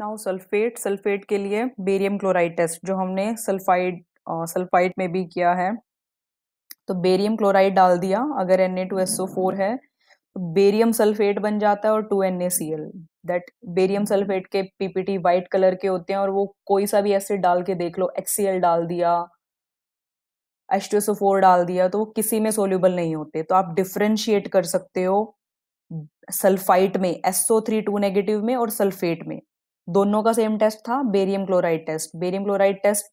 now sulphate sulphate के लिए barium chloride test जो हमने सल्फाइड सल्फाइड में भी किया है तो बेरियम क्लोराइड डाल दिया अगर N A two S O four है तो बेरियम सल्फेट बन जाता है और two N A C L that barium sulphate के पीपीटी वाइट कलर के होते हैं और वो कोई सा भी एसिड डाल के देख लो एच सी एल डाल दिया H two S O four डाल दिया तो वो किसी में सोल्यूबल नहीं होते तो आप डिफ्रेंशिएट कर सकते हो सल्फाइट में एसओ थ्री टू नेगेटिव में और सल्फेट में दोनों का सेम टेस्ट था barium chloride test barium chloride test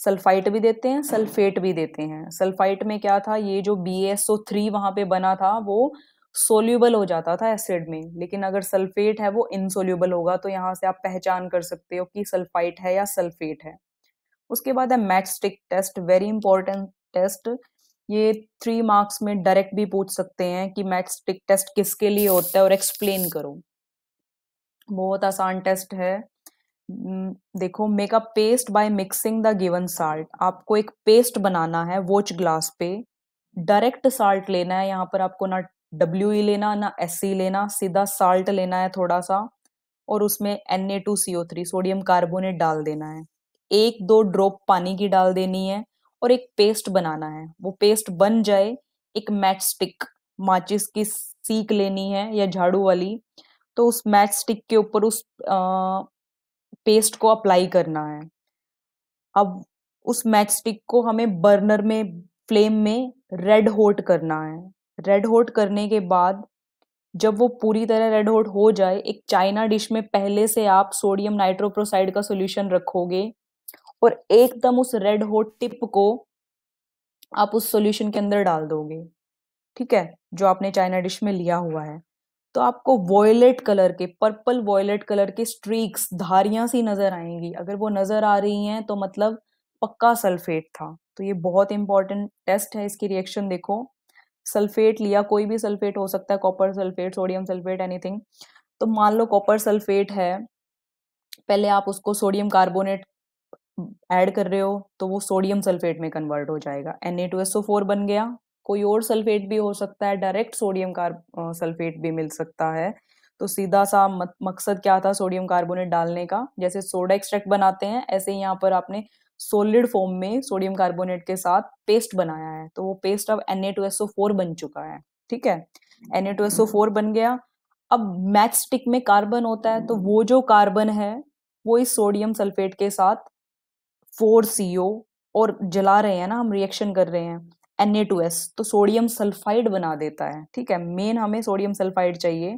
sulphite भी देते हैं सल्फेट भी देते हैं सल्फाइट में क्या था ये जो बी एस ओ थ्री वहां पे बना था वो सोल्यूबल हो जाता था एसिड में लेकिन अगर सल्फेट है वो इनसोल्यूबल होगा तो यहाँ से आप पहचान कर सकते हो कि सल्फाइट है या सल्फेट है उसके बाद है match stick test very important test ये थ्री मार्क्स में डायरेक्ट भी पूछ सकते हैं कि मैच स्टिक टेस्ट किसके लिए होता है और एक्सप्लेन करो बहुत आसान टेस्ट है देखो make a paste by mixing the given salt आपको एक पेस्ट बनाना है वोच ग्लास पे डायरेक्ट साल्ट लेना है यहाँ पर आपको ना डब्ल्यू ई e लेना ना एस सी e लेना सीधा साल्ट लेना है थोड़ा सा और उसमें N A two C O three sodium carbonate डाल देना है एक दो ड्रॉप पानी की डाल देनी है और एक पेस्ट बनाना है वो पेस्ट बन जाए एक मैच स्टिक माचिस की सीख लेनी है या झाड़ू वाली तो उस मैच स्टिक के ऊपर उस आ, पेस्ट को अप्लाई करना है अब उस मैच स्टिक को हमें बर्नर में फ्लेम में रेड होट करना है रेड होट करने के बाद जब वो पूरी तरह रेड होट हो जाए एक चाइना डिश में पहले से आप सोडियम नाइट्रोप्रोसाइड का सोल्यूशन रखोगे और एकदम उस रेड होट टिप को आप उस सोल्यूशन के अंदर डाल दोगे ठीक है जो आपने चाइना डिश में लिया हुआ है तो आपको वॉयलेट कलर के पर्पल वॉयलेट कलर के स्ट्रीक्स धारियां सी नज़र आएंगी अगर वो नज़र आ रही हैं तो मतलब पक्का सल्फेट था तो ये बहुत इंपॉर्टेंट टेस्ट है इसकी रिएक्शन देखो सल्फेट लिया कोई भी सल्फेट हो सकता है copper sulphate sodium sulphate anything तो मान लो कॉपर सल्फेट है पहले आप उसको सोडियम कार्बोनेट ऐड कर रहे हो तो वो सोडियम सल्फेट में कन्वर्ट हो जाएगा एन बन गया कोई और सल्फेट भी हो सकता है डायरेक्ट सोडियम कार्ब सल्फेट भी मिल सकता है तो सीधा सा मकसद क्या था सोडियम कार्बोनेट डालने का जैसे सोडा एक्सट्रैक्ट बनाते हैं ऐसे यहाँ पर आपने सोलिड फॉर्म में सोडियम कार्बोनेट के साथ पेस्ट बनाया है तो वो पेस्ट अब एन बन चुका है ठीक है एन बन गया अब मैच स्टिक में कार्बन होता है तो वो जो कार्बन है वो इस सोडियम सल्फेट के साथ फोर सी और जला रहे हैं ना हम रिएक्शन कर रहे हैं एन तो सोडियम सल्फाइड बना देता है ठीक है मेन हमें सोडियम सल्फाइड चाहिए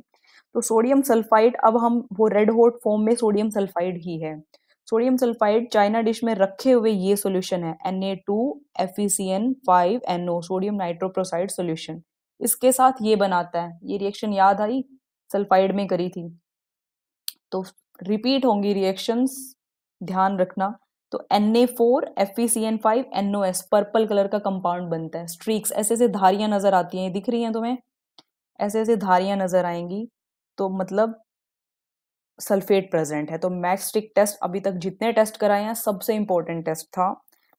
तो सोडियम सल्फाइड अब हम वो रेड हॉट फॉर्म में सोडियम सल्फाइड ही है सोडियम सल्फाइड चाइना डिश में रखे हुए ये सोल्यूशन है N A two F E C N five N O sodium nitroprusside solution इसके साथ ये बनाता है ये रिएक्शन याद आई सल्फाइड में करी थी तो रिपीट होंगी रिएक्शंस ध्यान रखना तो N A four F E C N five N O S purple colour का कंपाउंड बनता है स्ट्रीक्स ऐसे ऐसे धारियां नज़र आती हैं दिख रही हैं तुम्हें ऐसे ऐसे धारियां नज़र आएंगी तो मतलब सल्फेट प्रेजेंट है तो स्टिक टेस्ट अभी तक जितने टेस्ट कराए हैं सबसे इंपॉर्टेंट टेस्ट था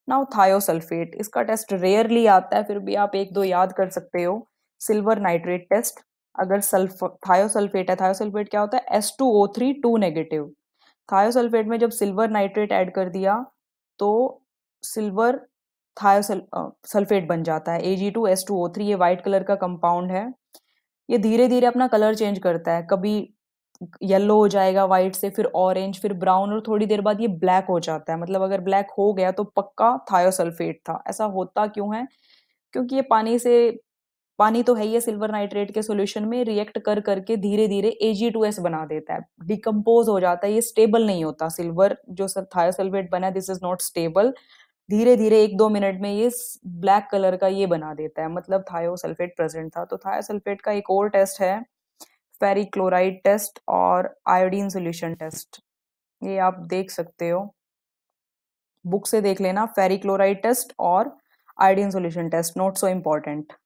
नाउ थायोसल्फेट इसका टेस्ट रेयरली आता है फिर भी आप एक दो याद कर सकते हो सिल्वर नाइट्रेट टेस्ट अगर सल्फ थायोसल्फेट है थायोसल्फेट क्या होता है S two O three two negative thiosulphate में जब सिल्वर नाइट्रेट ऐड कर दिया तो सिल्वर थायोसल सल्फेट बन जाता है A G two S two O three ये वाइट कलर का कंपाउंड है ये धीरे धीरे अपना कलर चेंज करता है कभी येलो हो जाएगा वाइट से फिर ऑरेंज फिर ब्राउन और थोड़ी देर बाद ये ब्लैक हो जाता है मतलब अगर ब्लैक हो गया तो पक्का थायोसल्फेट था ऐसा होता क्यों है क्योंकि ये पानी से पानी तो है ही है सिल्वर नाइट्रेट के सोल्यूशन में रिएक्ट कर करके धीरे धीरे एजी बना देता है डिकम्पोज हो जाता है ये स्टेबल नहीं होता सिल्वर जो थायोसल्फेट बना है दिस इज नॉट स्टेबल धीरे धीरे एक दो मिनट में ये ब्लैक कलर का ये बना देता है मतलब थायोसल्फेट प्रेजेंट था तो थायोसल्फेट का एक और टेस्ट है फेरिक्लोराइड टेस्ट और आयोडीन सोल्यूशन टेस्ट ये आप देख सकते हो बुक से देख लेना क्लोराइड टेस्ट और iodine solution test not so important